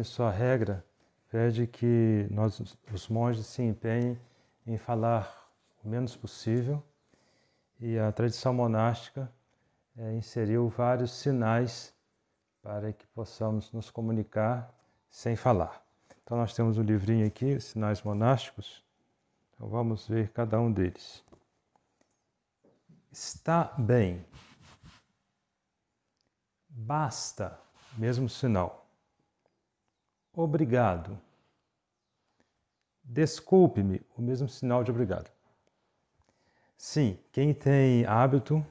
em sua regra, pede que nós, os monges, se empenhem em falar o menos possível e a tradição monástica é, inseriu vários sinais para que possamos nos comunicar sem falar. Então, nós temos um livrinho aqui, Sinais Monásticos. Então, vamos ver cada um deles. Está bem. Basta, mesmo sinal obrigado. Desculpe-me, o mesmo sinal de obrigado. Sim, quem tem hábito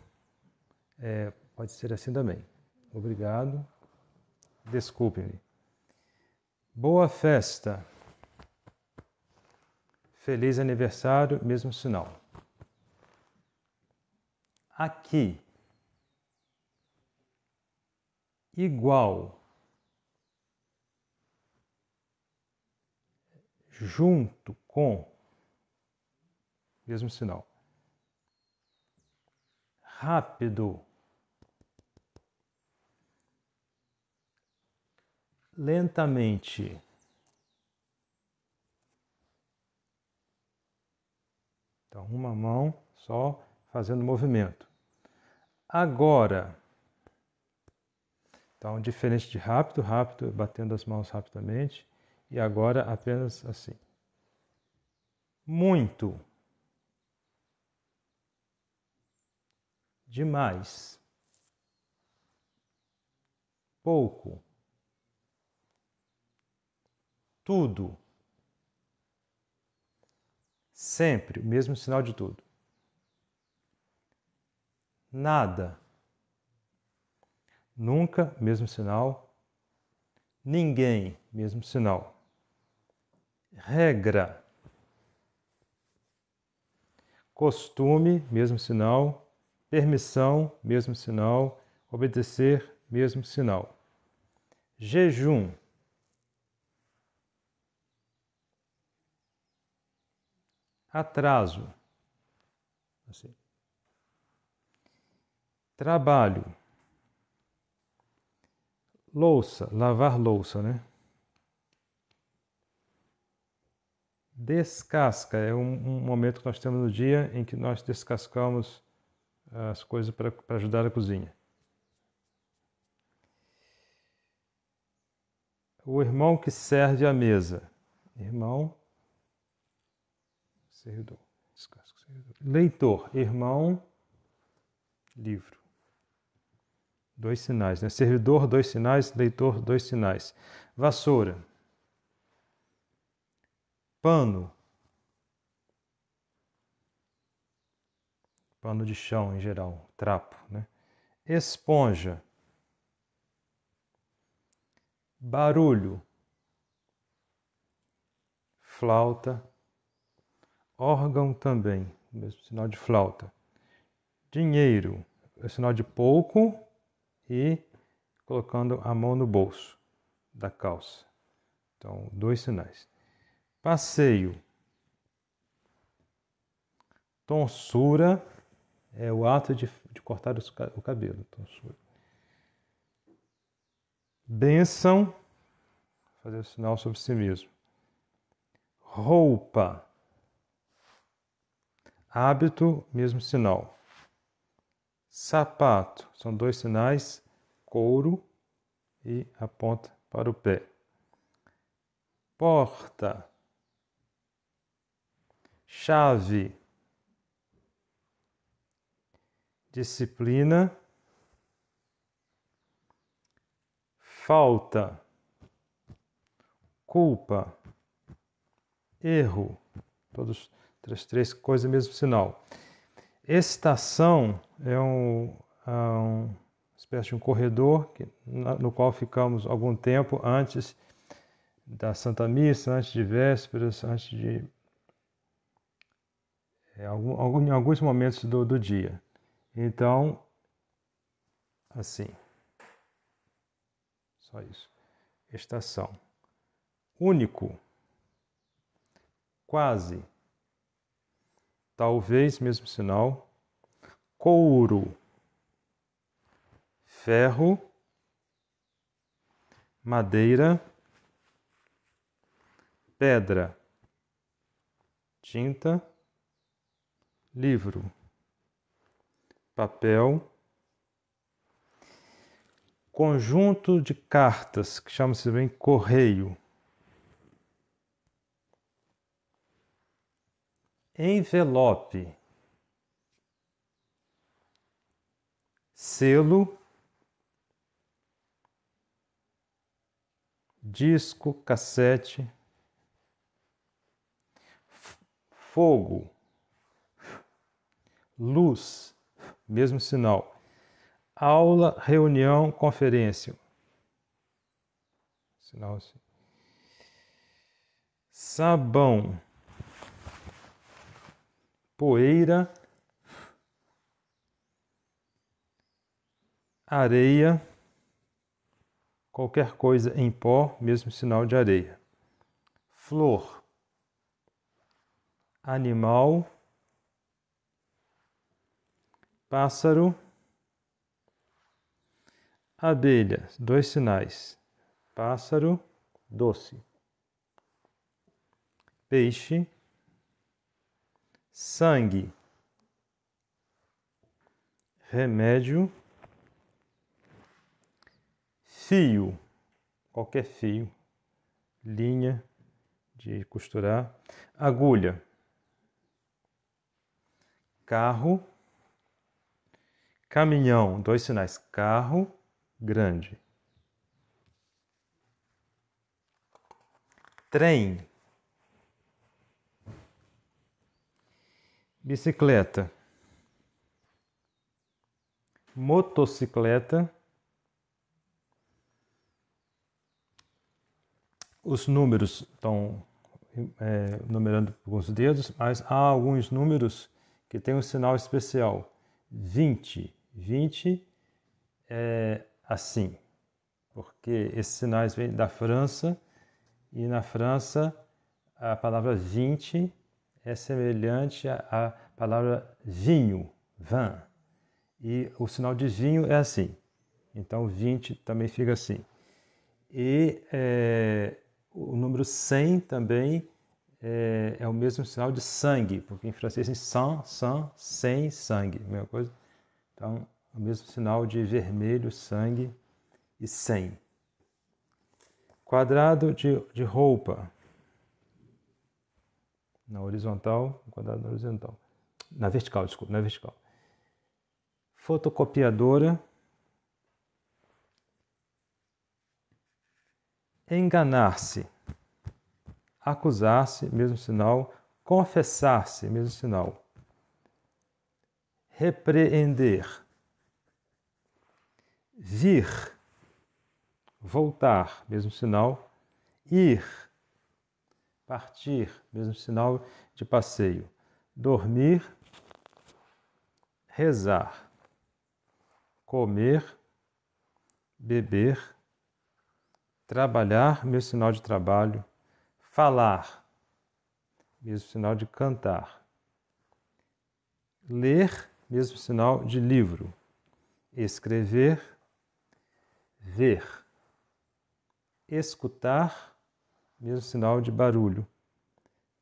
é, pode ser assim também. Obrigado, desculpe-me. Boa festa. Feliz aniversário, mesmo sinal. Aqui. Igual. junto com, mesmo sinal, rápido, lentamente. Então, uma mão só fazendo movimento. Agora. Então, diferente de rápido, rápido, batendo as mãos rapidamente e agora apenas assim. Muito. Demais. Pouco. Tudo. Sempre o mesmo sinal de tudo. Nada. Nunca, mesmo sinal. Ninguém, mesmo sinal regra. Costume, mesmo sinal. Permissão, mesmo sinal. Obedecer, mesmo sinal. Jejum. Atraso. Assim. Trabalho. Louça, lavar louça, né? descasca. É um, um, momento que nós temos no dia em que nós descascamos ah, as coisas para ajudar a cozinha. O irmão que serve à mesa. Irmão, servidor, descasca, servidor. Leitor, irmão, livro. Dois sinais, né? Servidor, dois sinais, leitor, dois sinais. Vassoura Pano. Pano de chão em geral, trapo, né? Esponja. Barulho. Flauta. Órgão também, mesmo sinal de flauta. Dinheiro, é sinal de pouco e colocando a mão no bolso da calça. Então, dois sinais passeio. Tonsura é o ato de, de cortar o cabelo. Tonsura. Benção, fazer o um sinal sobre si mesmo. Roupa. Hábito, mesmo sinal. Sapato, são dois sinais, couro e aponta para o pé. Porta, chave, disciplina, falta, culpa, erro, todos três, três coisas mesmo sinal. Estação é um, é um espécie de um corredor que, no qual ficamos algum tempo antes da Santa Missa, antes de vésperas, antes de é, em alguns momentos do, do dia. Então, assim. Só isso. Estação. Único. Quase. Talvez, mesmo sinal. Couro. Ferro. Madeira. Pedra. Tinta livro, papel, conjunto de cartas, que chama-se bem correio. Envelope, selo, disco, cassete, fogo luz, mesmo sinal. Aula, reunião, conferência. Sinal assim. Sabão. Poeira. Areia. Qualquer coisa em pó, mesmo sinal de areia. Flor. Animal pássaro, abelha, dois sinais, pássaro, doce, peixe, sangue, remédio, fio, qualquer fio, linha de costurar, agulha, carro, caminhão, dois sinais, carro grande. Trem. Bicicleta. Motocicleta. Os números estão é, numerando com os dedos, mas há alguns números que têm um sinal especial. 20, 20 é assim, porque esses sinais vêm da França e na França a palavra 20 é semelhante à palavra vinho, vin, e o sinal de vinho é assim. Então 20 também fica assim. E é, o número 100 também é, é, o mesmo sinal de sangue, porque em francês é sang, sang, sem sangue, mesma coisa. Então, o mesmo sinal de vermelho, sangue e sem. Quadrado de, de roupa. Na horizontal, quadrado na horizontal. Na vertical, desculpa, na vertical. Fotocopiadora. Enganar-se. Acusar-se, mesmo sinal. Confessar-se, mesmo sinal repreender, vir, voltar, mesmo sinal, ir, partir, mesmo sinal de passeio, dormir, rezar, comer, beber, trabalhar, mesmo sinal de trabalho, falar, mesmo sinal de cantar, ler, mesmo sinal de livro. Escrever, ver. Escutar, mesmo sinal de barulho.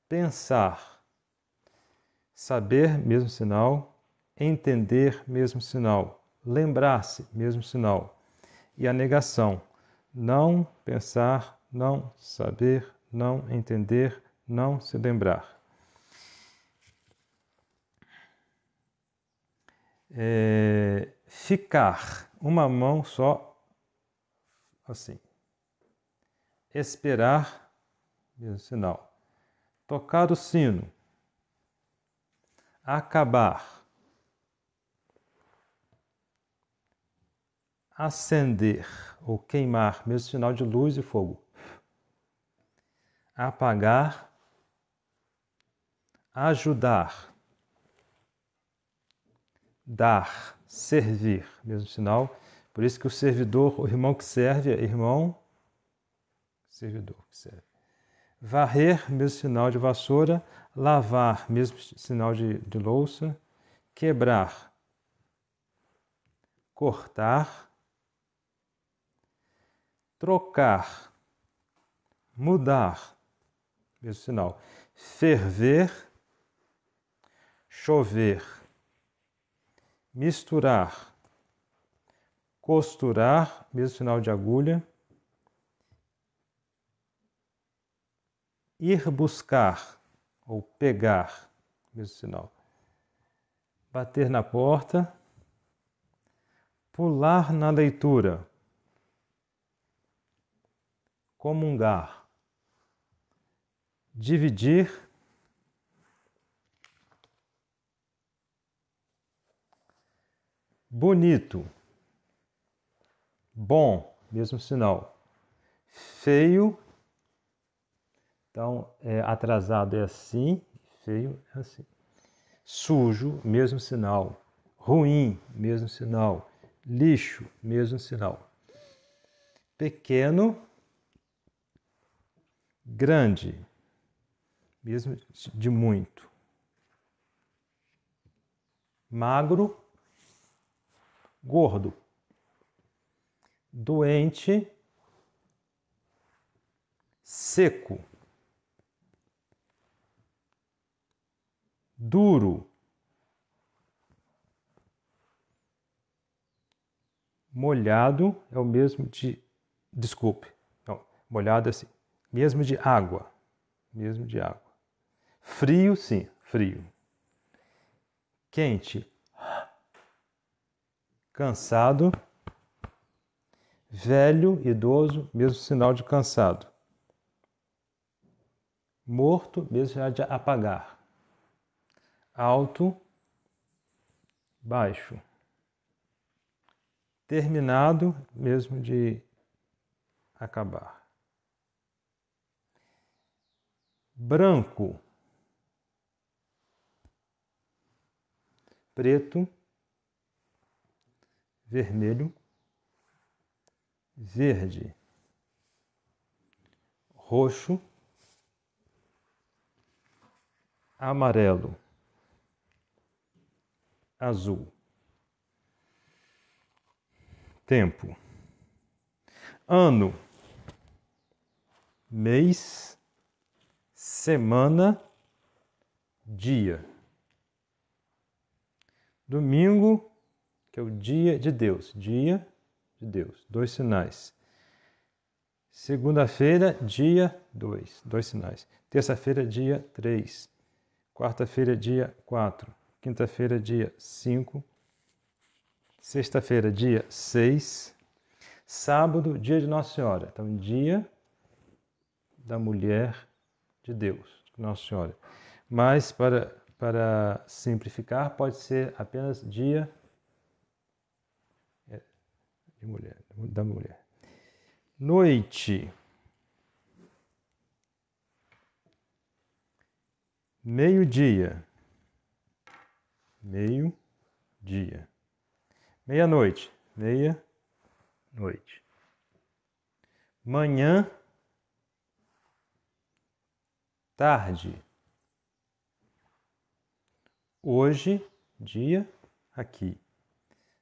Pensar, saber, mesmo sinal. Entender, mesmo sinal. Lembrar-se, mesmo sinal. E a negação, não pensar, não saber, não entender, não se lembrar. é, ficar uma mão só assim. Esperar, é mesmo sinal. Tocar o sino. Acabar. Acender ou queimar, mesmo sinal de luz e fogo. Apagar. Ajudar, dar, servir, mesmo sinal. Por isso que o servidor, o irmão que serve, é irmão, servidor que serve. Varrer, mesmo sinal de vassoura. Lavar, mesmo sinal de, de louça. Quebrar, cortar. Trocar, mudar, mesmo sinal. Ferver, chover misturar, costurar, mesmo sinal de agulha, ir buscar ou pegar, mesmo sinal, bater na porta, pular na leitura, comungar, dividir bonito, bom, mesmo sinal, feio, então é, atrasado é assim, feio é assim, sujo, mesmo sinal, ruim, mesmo sinal, lixo, mesmo sinal, pequeno, grande, mesmo de muito, magro, gordo. Doente, seco. Duro. Molhado é o mesmo de. Desculpe. Não, molhado é assim. Mesmo de água. Mesmo de água. Frio, sim, frio. Quente, cansado, velho, idoso, mesmo sinal de cansado, morto, mesmo sinal de apagar, alto, baixo, terminado, mesmo de acabar. Branco, preto, vermelho, verde, roxo, amarelo, azul. Tempo: ano, mês, semana, dia. Domingo que é o dia de Deus, dia de Deus, dois sinais. Segunda-feira, dia 2, dois sinais. Terça-feira, dia 3. Quarta-feira, dia 4. Quinta-feira, dia 5. Sexta-feira, dia 6. Sábado, dia de Nossa Senhora. Então, dia da mulher de Deus, Nossa Senhora. Mas, para, para simplificar, pode ser apenas dia de mulher, da mulher. Noite. Meio-dia. Meio-dia. Meia-noite. Meia-noite. Manhã. Tarde. Hoje, dia, aqui.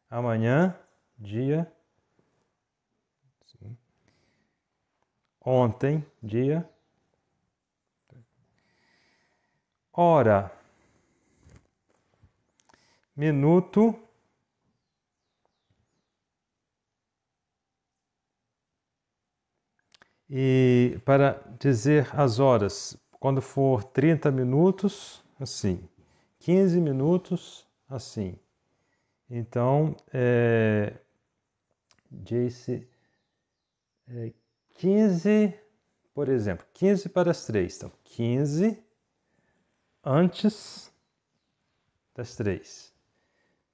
Amanhã, dia, ontem, dia. Hora, minuto, e para dizer as horas, quando for 30 minutos, assim, 15 minutos, assim. Então, é, disse é, 15, por exemplo, 15 para as 3. Então, 15 antes das 3.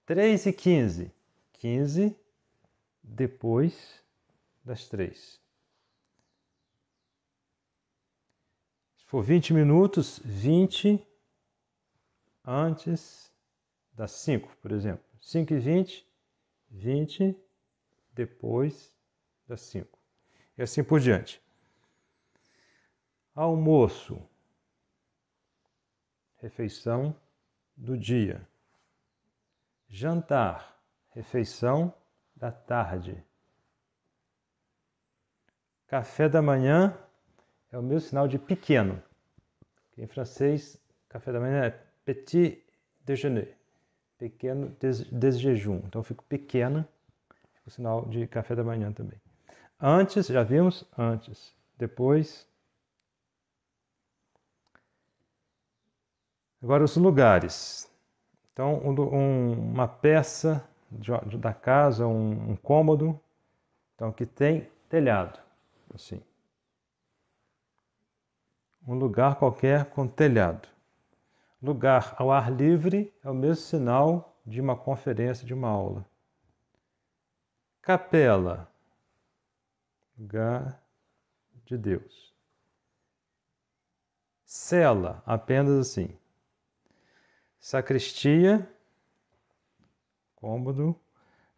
3 e 15. 15 depois das 3. Se for 20 minutos, 20 antes das 5, por exemplo. 5 e 20, 20 depois das 5 e assim por diante. Almoço, refeição do dia. Jantar, refeição da tarde. Café da manhã é o meu sinal de pequeno. Em francês, café da manhã é petit déjeuner, pequeno desjejum. Então, eu fico pequena, o sinal de café da manhã também. Antes, já vimos antes. Depois. Agora, os lugares. Então, um, uma peça de, de, da casa, um, um cômodo, então que tem telhado, assim. Um lugar qualquer com telhado. Lugar ao ar livre é o mesmo sinal de uma conferência, de uma aula. Capela, lugar de Deus. Cela, apenas assim. Sacristia, cômodo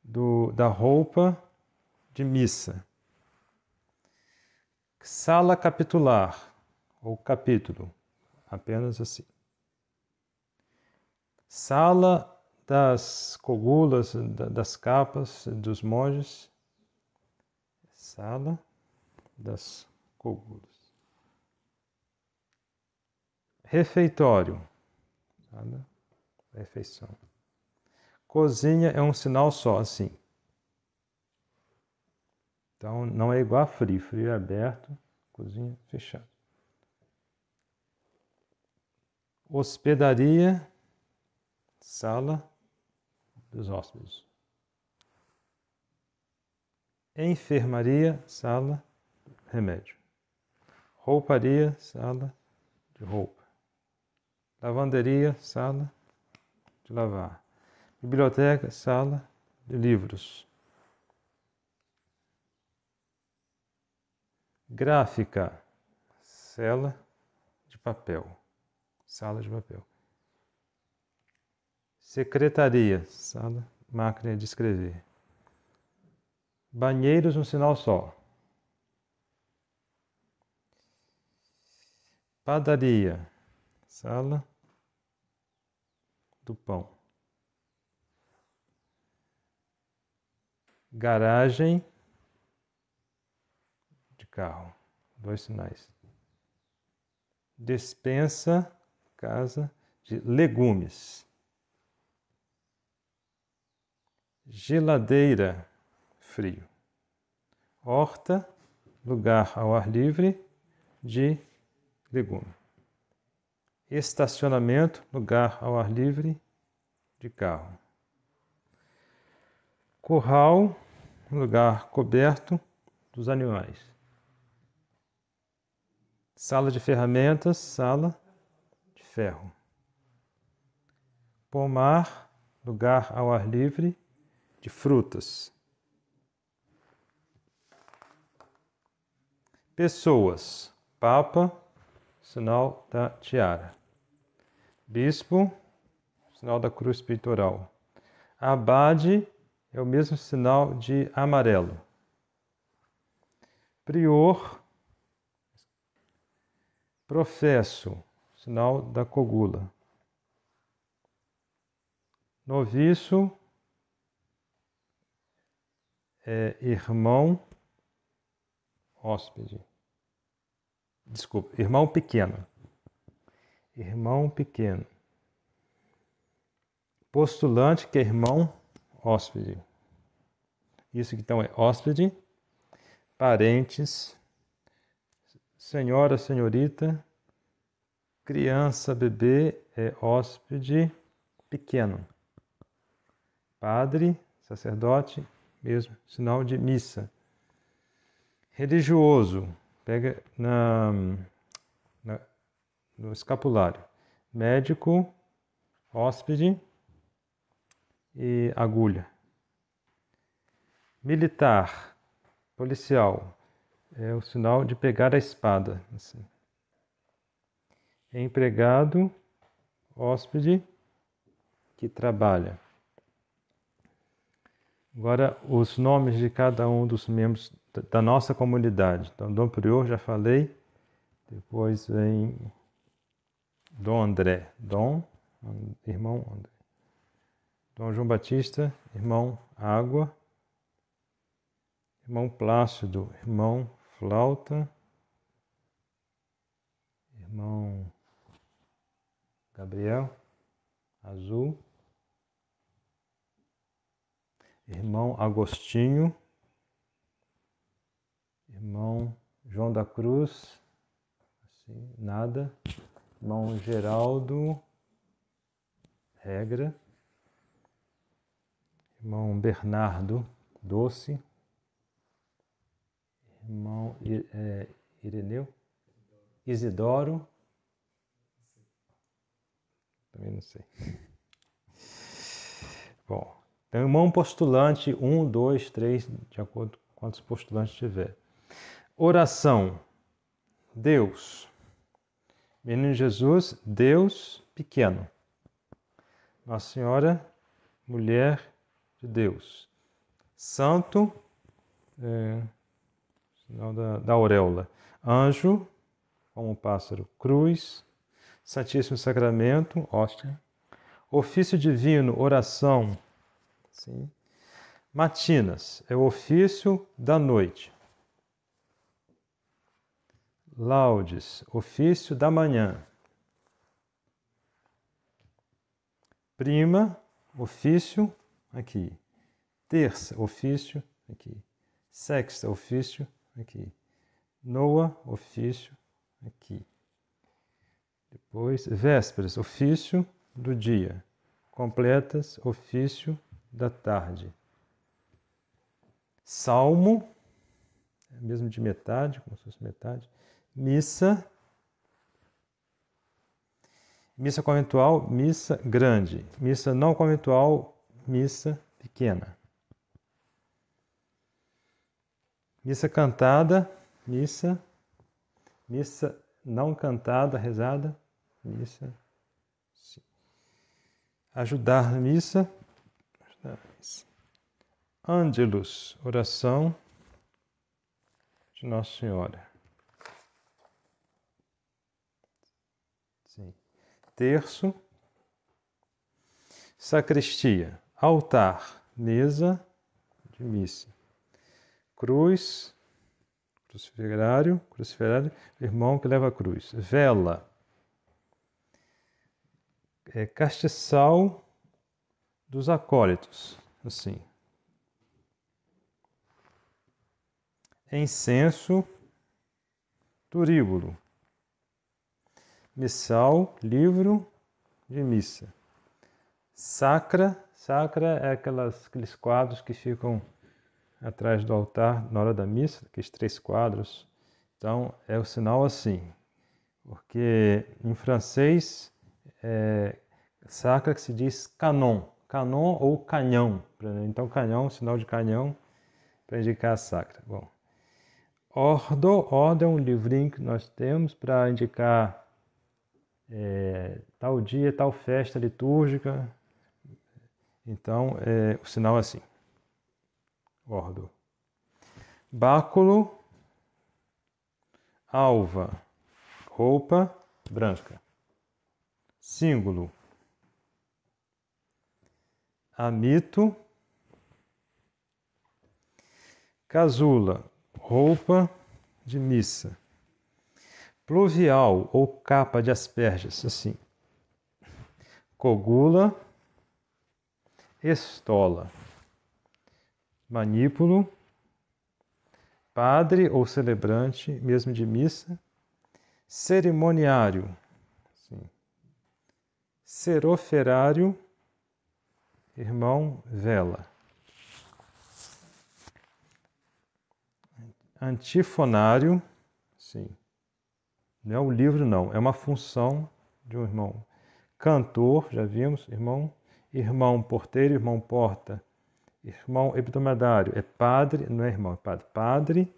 do, da roupa de missa. Sala capitular, ou capítulo, apenas assim. Sala das cogulas, das capas dos monges, sala das cogulas. Refeitório, sala, refeição. Cozinha é um sinal só, assim. Então, não é igual a frio. Frio é aberto, cozinha fechada. Hospedaria, sala dos hóspedes. Enfermaria, sala, remédio. Rouparia, sala de roupa. Lavanderia, sala de lavar. Biblioteca, sala de livros. Gráfica, cela de papel. Sala de papel. Secretaria, sala, máquina de escrever. Banheiros um sinal só. Padaria. Sala do pão. Garagem de carro. Dois sinais. Despensa, casa de legumes. Geladeira frio. Horta, lugar ao ar livre de legume. Estacionamento, lugar ao ar livre de carro. Curral, lugar coberto dos animais. Sala de ferramentas, sala de ferro. Pomar, lugar ao ar livre de frutas. Pessoas: Papa, sinal da tiara. Bispo, sinal da cruz peitoral. Abade é o mesmo sinal de amarelo. Prior, professo, sinal da cogula. Noviço, é, irmão, hóspede. Desculpa, irmão pequeno. Irmão pequeno. Postulante que é irmão hóspede. Isso então é hóspede, parentes, senhora, senhorita, criança, bebê é hóspede pequeno. Padre, sacerdote, mesmo sinal de missa religioso, pega na, na, no escapulário, médico, hóspede e agulha. Militar, policial, é o sinal de pegar a espada. Assim. Empregado, hóspede que trabalha. Agora, os nomes de cada um dos membros da nossa comunidade. Então, Dom Prior, já falei, depois vem Dom André, Dom, irmão André. Dom João Batista, irmão Água, irmão Plácido, irmão Flauta, irmão Gabriel, Azul, irmão Agostinho, irmão João da Cruz, assim, nada. Irmão Geraldo, regra. Irmão Bernardo, doce. Irmão é, Ireneu, Isidoro. Também não sei. Bom, então, irmão postulante, um, dois, três, de acordo com quantos postulantes tiver. Oração. Deus. Menino Jesus, Deus pequeno. Nossa Senhora, mulher de Deus. Santo, é, sinal da, da auréola. Anjo, como pássaro. Cruz, Santíssimo Sacramento, hóstia. Ofício divino, oração. Sim. Matinas, é o ofício da noite. Laudes, ofício da manhã. Prima, ofício, aqui. Terça, ofício, aqui. Sexta, ofício, aqui. Noa, ofício, aqui. Depois, vésperas, ofício do dia. Completas, ofício da tarde. Salmo, é mesmo de metade, como se fosse metade missa, missa conventual, missa grande, missa não conventual, missa pequena. Missa cantada, missa, missa não cantada, rezada, missa. Sim. Ajudar missa, ajudar missa. Ângelus, oração de Nossa Senhora. terço. Sacristia, altar, mesa de missa, cruz, cruciferário, cruciferário, irmão que leva a cruz, vela, é, castiçal dos acólitos, assim. Incenso, turíbulo, Missal, livro de missa. Sacra, sacra é aquelas, aqueles quadros que ficam atrás do altar na hora da missa, aqueles três quadros. Então é o sinal assim, porque em francês é sacra que se diz canon, canon ou canhão. Então canhão, sinal de canhão para indicar a sacra. Bom, Ordo, Ordo é um livrinho que nós temos para indicar é, tal dia, tal festa litúrgica. Então, é, o sinal é assim. Ordo. Báculo, alva, roupa branca. Síngulo. Amito, casula, roupa de missa pluvial ou capa de asperges, assim. Cogula, estola, manípulo, padre ou celebrante, mesmo de missa, cerimoniário, assim. seroferário, irmão vela. Antifonário, sim. Não é o livro, não, é uma função de um irmão. Cantor, já vimos, irmão. Irmão porteiro, irmão porta. Irmão hebdomadário, é padre, não é irmão, é padre. Padre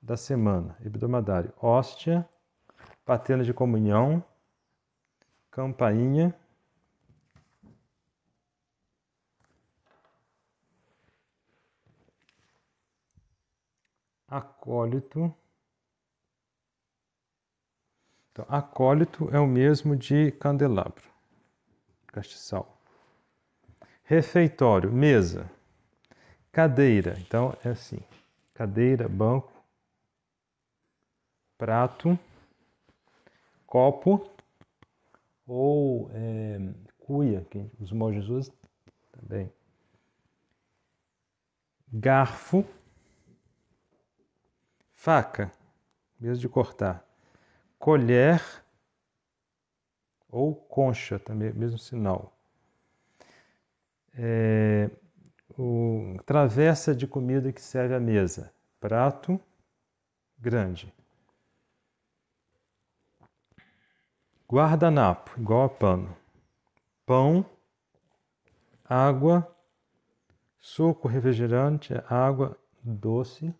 da semana, hebdomadário. Hóstia, patena de comunhão, campainha. Acólito. Então, acólito é o mesmo de candelabro, castiçal. Refeitório, mesa. Cadeira, então é assim: cadeira, banco, prato, copo ou é, cuia, que os monges usam também. Garfo, faca, mesmo de cortar colher ou concha, também mesmo sinal. É, o, travessa de comida que serve à mesa, prato grande. Guardanapo, igual a pano. Pão, água, suco refrigerante, água doce,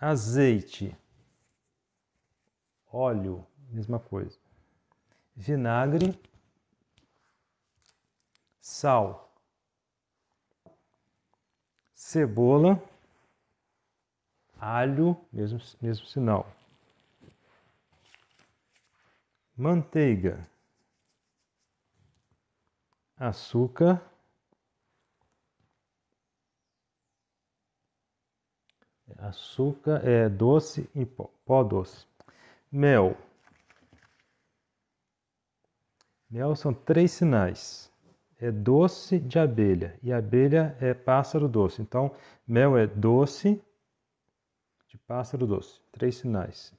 azeite, óleo, mesma coisa. Vinagre, sal, cebola, alho, mesmo, mesmo sinal. Manteiga, açúcar, açúcar é doce e pó, pó doce mel. Mel são três sinais. É doce de abelha e abelha é pássaro doce. Então, mel é doce de pássaro doce. Três sinais.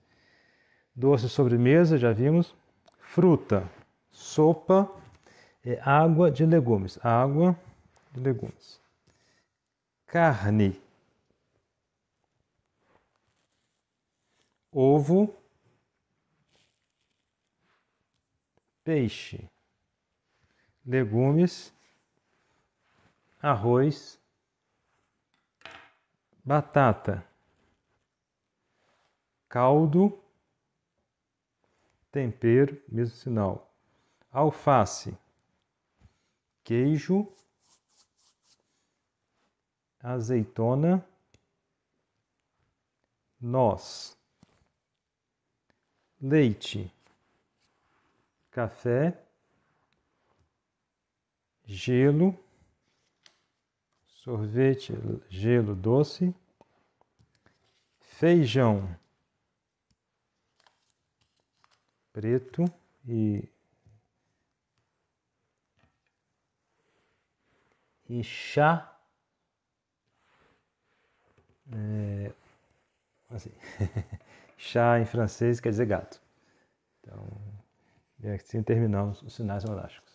Doce sobremesa, já vimos. Fruta, sopa, é água de legumes. Água de legumes. Carne, ovo, peixe, legumes, arroz, batata, caldo, tempero, mesmo sinal, alface, queijo, azeitona, noz, leite café, gelo, sorvete, gelo doce, feijão preto e e chá é, assim, chá em francês quer dizer gato. Então, é, e assim terminamos os sinais monásticos.